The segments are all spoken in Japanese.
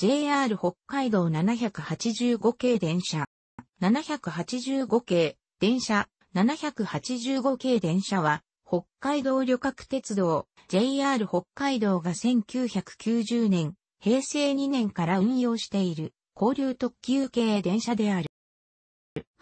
JR 北海道785系電車。785系電車。785系電車は、北海道旅客鉄道、JR 北海道が1990年、平成2年から運用している、交流特急系電車である。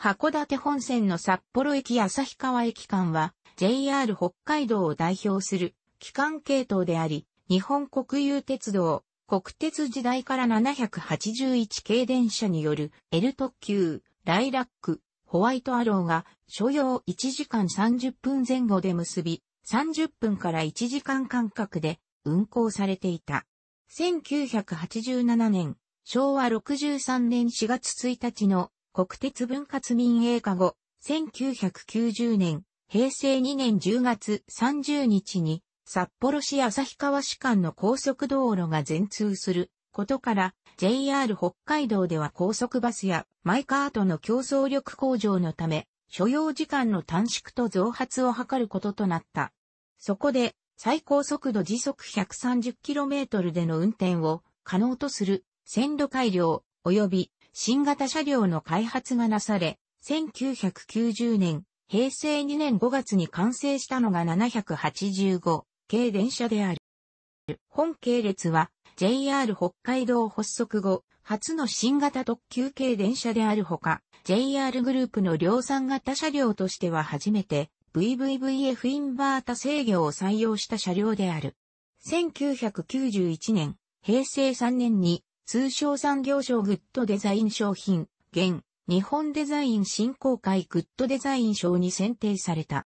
函館本線の札幌駅旭川駅間は、JR 北海道を代表する、機関系統であり、日本国有鉄道、国鉄時代から781系電車による L 特急、ライラック、ホワイトアローが所要1時間30分前後で結び、30分から1時間間隔で運行されていた。1987年、昭和63年4月1日の国鉄分割民営化後、1990年、平成2年10月30日に札幌市旭川市間の高速道路が全通することから、JR 北海道では高速バスやマイカートの競争力向上のため、所要時間の短縮と増発を図ることとなった。そこで、最高速度時速 130km での運転を可能とする線路改良及び新型車両の開発がなされ、1990年、平成2年5月に完成したのが785系電車である。本系列は JR 北海道発足後、初の新型特急系電車であるほか、JR グループの量産型車両としては初めて VVVF インバータ制御を採用した車両である。1991年、平成3年に通商産業省グッドデザイン商品、現、日本デザイン振興会グッドデザイン賞に選定された。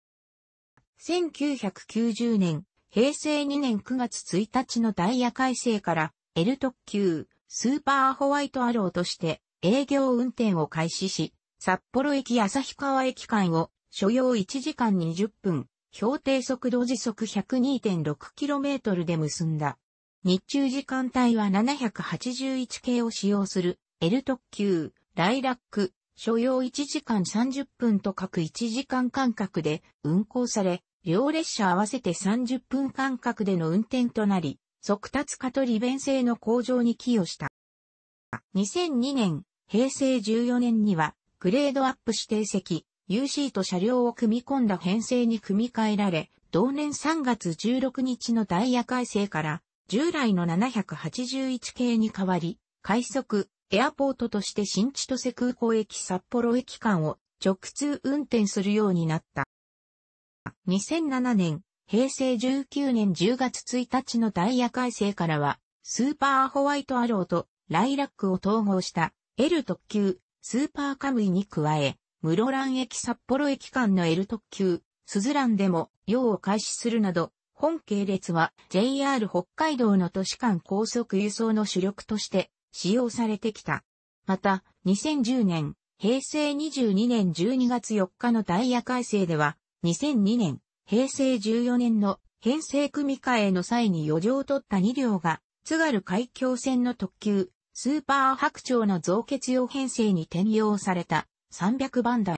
1990年、平成2年9月1日のダイヤ改正から、L 特急、スーパーホワイトアローとして営業運転を開始し、札幌駅旭川駅間を所要1時間20分、標定速度時速 102.6km で結んだ。日中時間帯は781系を使用する L 特急、ライラック、所要1時間30分と各1時間間隔で運行され、両列車合わせて30分間隔での運転となり、速達化と利便性の向上に寄与した。2002年、平成14年には、グレードアップ指定席、UC と車両を組み込んだ編成に組み替えられ、同年3月16日のダイヤ改正から、従来の781系に変わり、快速、エアポートとして新千歳空港駅札幌駅間を直通運転するようになった。2007年、平成19年10月1日のダイヤ改正からは、スーパーホワイトアローとライラックを統合した L 特急、スーパーカムイに加え、室蘭駅札幌駅間の L 特急、スズランでも用を開始するなど、本系列は JR 北海道の都市間高速輸送の主力として使用されてきた。また、2010年、平成22年12月4日のダイヤ改正では、2002年、平成14年の編成組み替えの際に余剰を取った2両が、津軽海峡線の特急、スーパー白鳥の増結用編成に転用された300番台。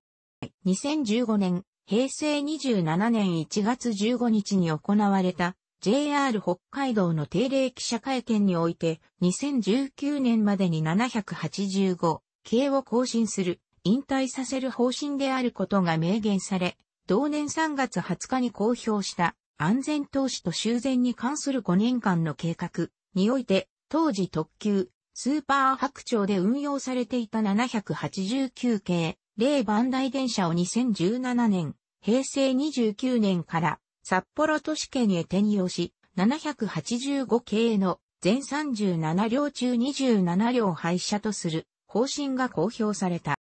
2015年、平成27年1月15日に行われた JR 北海道の定例記者会見において2019年までに785系を更新する引退させる方針であることが明言され同年3月20日に公表した安全投資と修繕に関する5年間の計画において、当時特急、スーパー白鳥で運用されていた789系、0番台電車を2017年、平成29年から札幌都市圏へ転用し、785系の全37両中27両廃車とする方針が公表された。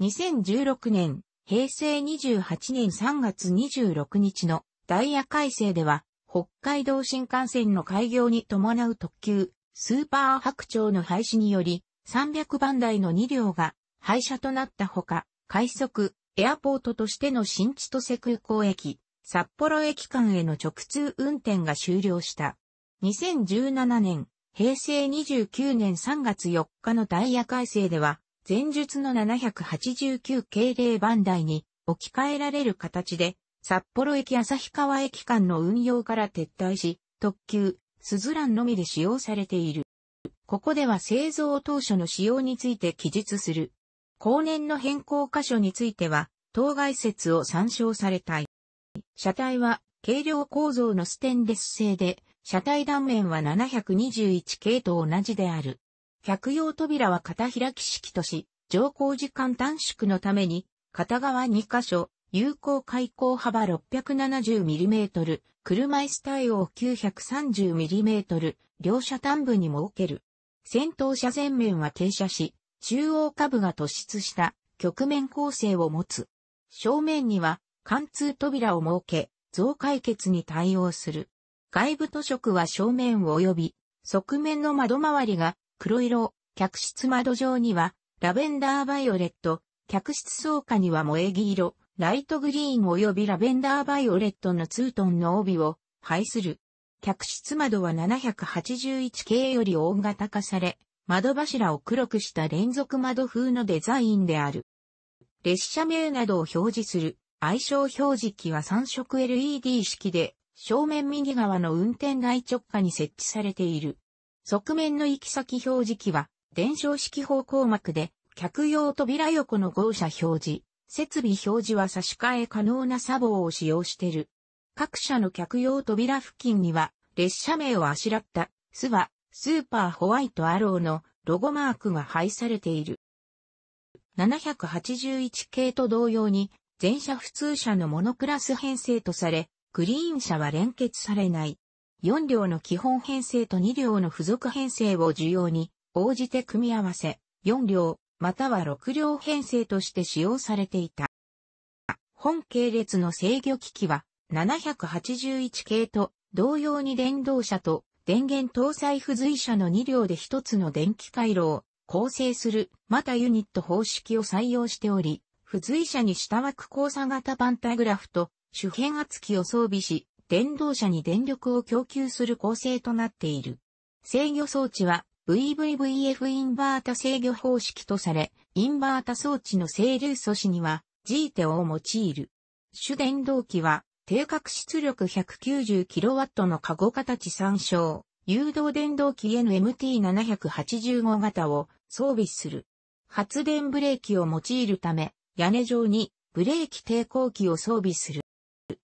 2016年、平成28年3月26日のダイヤ改正では、北海道新幹線の開業に伴う特急、スーパー白鳥の廃止により、300番台の2両が廃車となったほか、快速、エアポートとしての新千歳空港駅、札幌駅間への直通運転が終了した。2017年、平成29年3月4日のダイヤ改正では、前述の789系0番台に置き換えられる形で、札幌駅旭川駅間の運用から撤退し、特急、スズランのみで使用されている。ここでは製造当初の使用について記述する。後年の変更箇所については、当該説を参照されたい。車体は軽量構造のステンレス製で、車体断面は721系と同じである。客用扉は片開き式とし、乗降時間短縮のために、片側2箇所、有効開口幅 670mm、車椅子対応 930mm、両車端部に設ける。先頭車前面は傾斜し、中央下部が突出した局面構成を持つ。正面には貫通扉を設け、増解決に対応する。外部図色は正面及び、側面の窓周りが黒色、客室窓上には、ラベンダーバイオレット、客室倉下には萌木色、ライトグリーン及びラベンダーバイオレットのツートンの帯を配する。客室窓は7 8 1系より大型化され、窓柱を黒くした連続窓風のデザインである。列車名などを表示する愛称表示器は3色 LED 式で、正面右側の運転台直下に設置されている。側面の行き先表示器は、伝承式方向幕で、客用扉横の号車表示、設備表示は差し替え可能な砂防を使用してる。各社の客用扉付近には、列車名をあしらった、スは、スーパーホワイトアローのロゴマークが配されている。781系と同様に、全車普通車のモノクラス編成とされ、グリーン車は連結されない。4両の基本編成と2両の付属編成を需要に応じて組み合わせ、4両、または6両編成として使用されていた。本系列の制御機器は781系と同様に電動車と電源搭載付随車の2両で1つの電気回路を構成するまたユニット方式を採用しており、付随車に下枠交差型パンタグラフと主変圧器を装備し、電動車に電力を供給する構成となっている。制御装置は VVVF インバータ制御方式とされ、インバータ装置の整流素子には G テオを用いる。主電動機は定格出力 190kW のカゴ形参照、誘導電動機 NMT785 型を装備する。発電ブレーキを用いるため、屋根上にブレーキ抵抗器を装備する。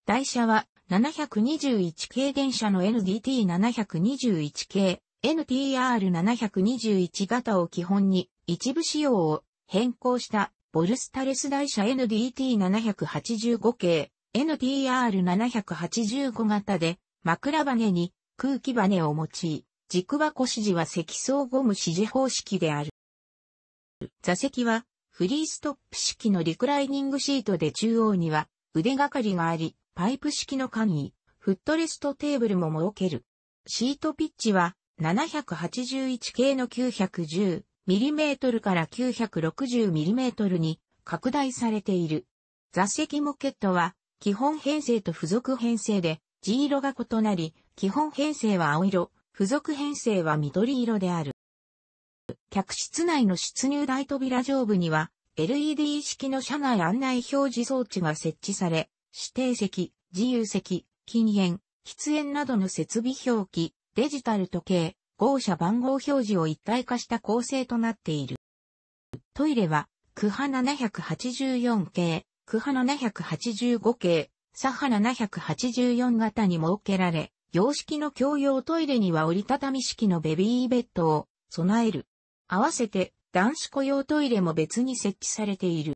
台車は721系電車の NDT721 系、NTR721 型を基本に一部仕様を変更したボルスタレス台車 NDT785 系、NTR785 型で枕バネに空気バネを用い、軸箱支持は積層ゴム支持方式である。座席はフリーストップ式のリクライニングシートで中央には腕がかりがあり、パイプ式の簡易、フットレストテーブルも設ける。シートピッチは781系の 910mm から 960mm に拡大されている。座席モケットは基本編成と付属編成で G 色が異なり、基本編成は青色、付属編成は緑色である。客室内の出入台扉上部には LED 式の車内案内表示装置が設置され、指定席、自由席、禁煙、喫煙などの設備表記、デジタル時計、号車番号表示を一体化した構成となっている。トイレは、区ハ784系、区ハ785系、サハ784型に設けられ、洋式の共用トイレには折りたたみ式のベビーベッドを備える。合わせて男子雇用トイレも別に設置されている。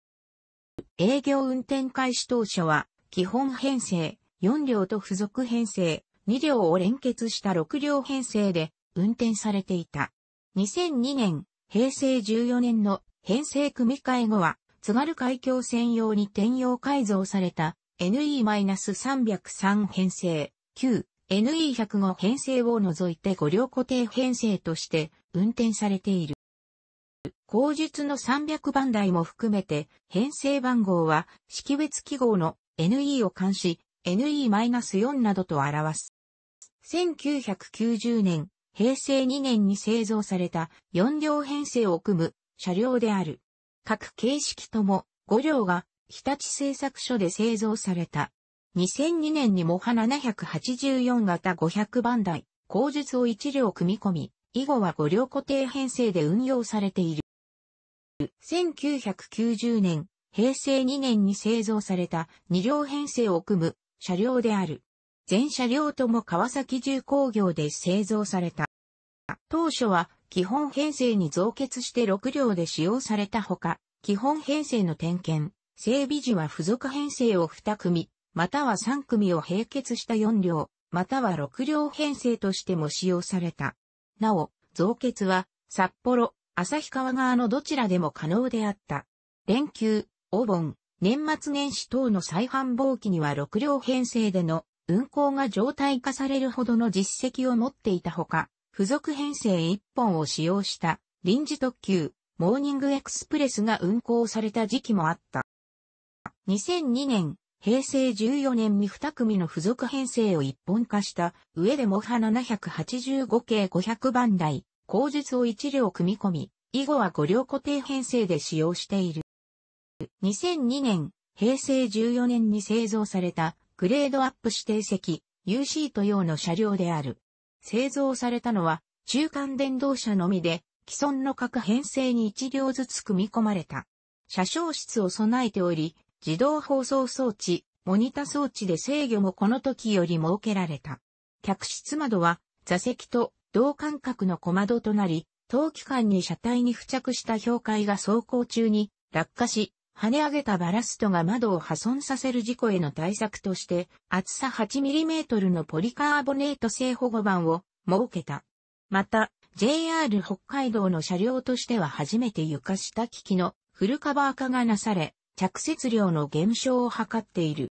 営業運転開始当初は基本編成、4両と付属編成、2両を連結した6両編成で運転されていた。2002年、平成14年の編成組み替え後は、津軽海峡専用に転用改造された NE-303 編成、旧 NE105 編成を除いて5両固定編成として運転されている。後述の300番台も含めて、編成番号は識別記号の NE を監視 NE-4 などと表す。1990年、平成2年に製造された4両編成を組む車両である。各形式とも5両が日立製作所で製造された。2002年にモハ784型500番台、後述を1両組み込み、以後は5両固定編成で運用されている。1990年、平成2年に製造された2両編成を組む車両である。全車両とも川崎重工業で製造された。当初は基本編成に増結して6両で使用されたほか、基本編成の点検、整備時は付属編成を2組、または3組を併結した4両、または6両編成としても使用された。なお、増結は、札幌、旭川側のどちらでも可能であった。連休、お盆、年末年始等の再繁忙期には6両編成での運行が常態化されるほどの実績を持っていたほか、付属編成1本を使用した臨時特急、モーニングエクスプレスが運行された時期もあった。2002年、平成14年に2組の付属編成を一本化した上でもは785系500番台、口述を一両組み込み、以後は五両固定編成で使用している。2002年、平成14年に製造されたグレードアップ指定席 UC と用の車両である。製造されたのは中間電動車のみで既存の各編成に一両ずつ組み込まれた。車掌室を備えており、自動放送装置、モニタ装置で制御もこの時より設けられた。客室窓は座席と同間隔の小窓となり、陶器間に車体に付着した氷塊が走行中に落下し、跳ね上げたバラストが窓を破損させる事故への対策として、厚さ 8mm のポリカーボネート製保護板を設けた。また、JR 北海道の車両としては初めて床下機器のフルカバー化がなされ、着雪量の減少を図っている。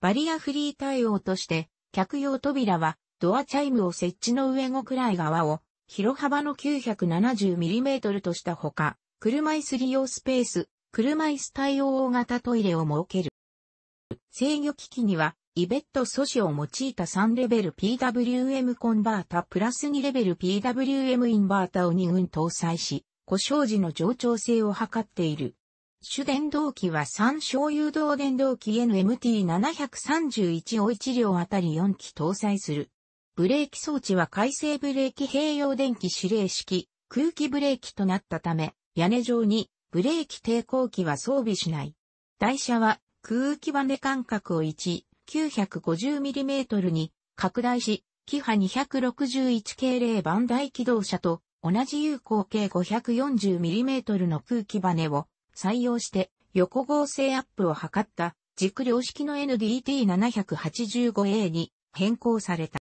バリアフリー対応として、客用扉はドアチャイムを設置の上5くらい側を広幅の 970mm としたほか、車椅子利用スペース、車椅子対応大型トイレを設ける。制御機器には、イベット素子を用いた3レベル PWM コンバータプラス2レベル PWM インバータを2群搭載し、故障時の上調性を図っている。主電動機は3小誘導電動機 NMT731 を1両あたり4機搭載する。ブレーキ装置は回生ブレーキ併用電気指令式、空気ブレーキとなったため、屋根上にブレーキ抵抗器は装備しない。台車は空気バネ間隔を 1,950mm に拡大し、キハ261系0番台機動車と同じ有効径 540mm の空気バネを採用して横合成アップを図った軸量式の NDT785A に変更された。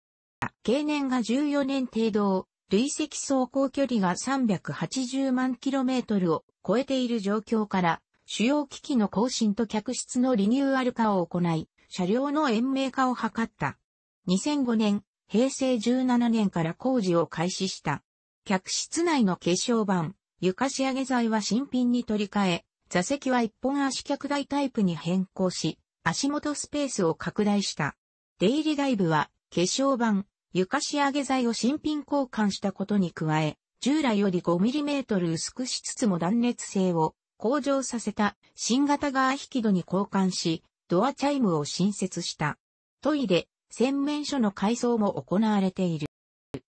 経年が14年程度、累積走行距離が380万キロメートルを超えている状況から、主要機器の更新と客室のリニューアル化を行い、車両の延命化を図った。2005年、平成17年から工事を開始した。客室内の化粧板、床仕上げ材は新品に取り替え、座席は一本足脚台タイプに変更し、足元スペースを拡大した。出入り外部は、化粧板、床仕上げ材を新品交換したことに加え、従来より 5mm 薄くしつつも断熱性を向上させた新型側引き戸に交換し、ドアチャイムを新設した。トイレ、洗面所の改装も行われている。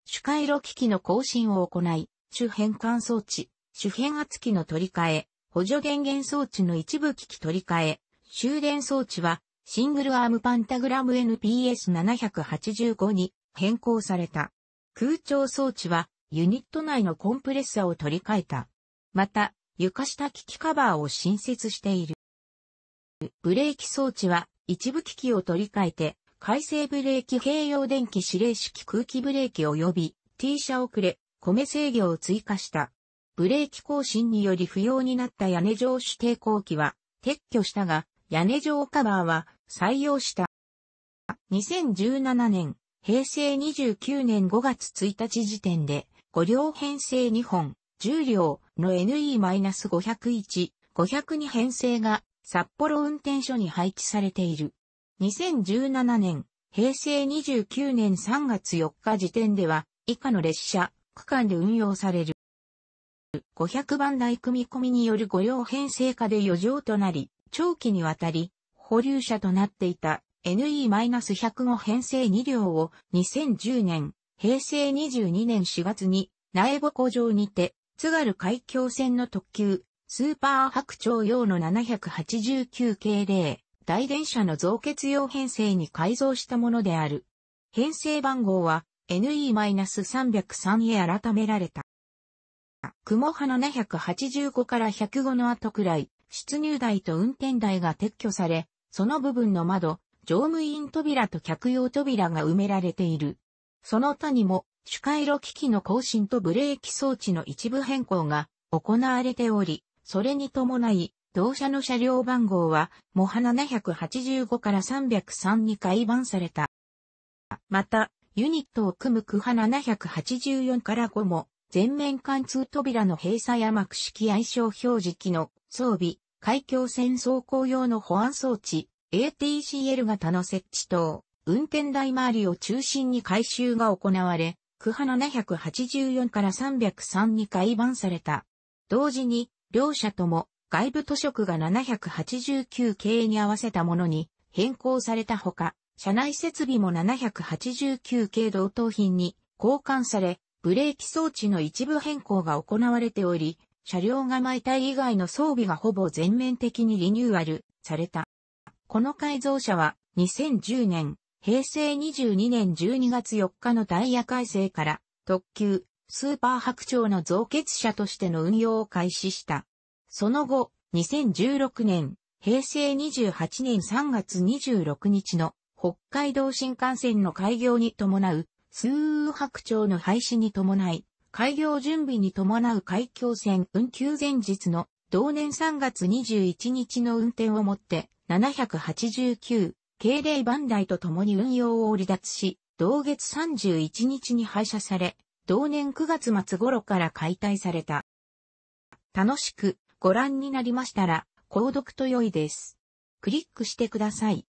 主回路機器の更新を行い、主変換装置、主変圧器の取り替え、補助電源装置の一部機器取り替え、終電装置はシングルアームパンタグラム NPS785 に変更された。空調装置はユニット内のコンプレッサーを取り替えた。また、床下機器カバーを新設している。ブレーキ装置は一部機器を取り替えて、回生ブレーキ併用電気指令式空気ブレーキ及び T 車遅れ、米制御を追加した。ブレーキ更新により不要になった屋根上主抵抗器は撤去したが、屋根上カバーは採用した。2017年平成29年5月1日時点で、5両編成2本、10両の NE-501、502編成が札幌運転所に配置されている。2017年、平成29年3月4日時点では、以下の列車、区間で運用される。500番台組み込みによる5両編成化で余剰となり、長期にわたり、保留車となっていた NE-105 編成2両を2010年、平成22年4月に苗穂工場にて、津軽海峡線の特急、スーパー白鳥用の789系0、大電車の増結用編成に改造したものである。編成番号は NE-303 へ改められた。雲波785から105の後くらい、出入台と運転台が撤去され、その部分の窓、乗務員扉と客用扉が埋められている。その他にも、主回路機器の更新とブレーキ装置の一部変更が行われており、それに伴い、同社の車両番号は、モハ785から303に改版された。また、ユニットを組むクハ784から5も、全面貫通扉の閉鎖や幕式愛称表示機の装備、海峡線走行用の保安装置、ATCL 型の設置等、運転台周りを中心に改修が行われ、区派784から303に改版された。同時に、両社とも外部図書が789系に合わせたものに変更されたほか、車内設備も789系同等品に交換され、ブレーキ装置の一部変更が行われており、車両が毎体以外の装備がほぼ全面的にリニューアルされた。この改造車は2010年、平成22年12月4日のタイヤ改正から特急、スーパー白鳥の増結車としての運用を開始した。その後、2016年、平成28年3月26日の北海道新幹線の開業に伴う、スー白鳥の廃止に伴い、開業準備に伴う海峡線運休前日の同年3月21日の運転をもって、789、慶ンダイと共に運用を離脱し、同月31日に廃車され、同年9月末頃から解体された。楽しくご覧になりましたら、購読と良いです。クリックしてください。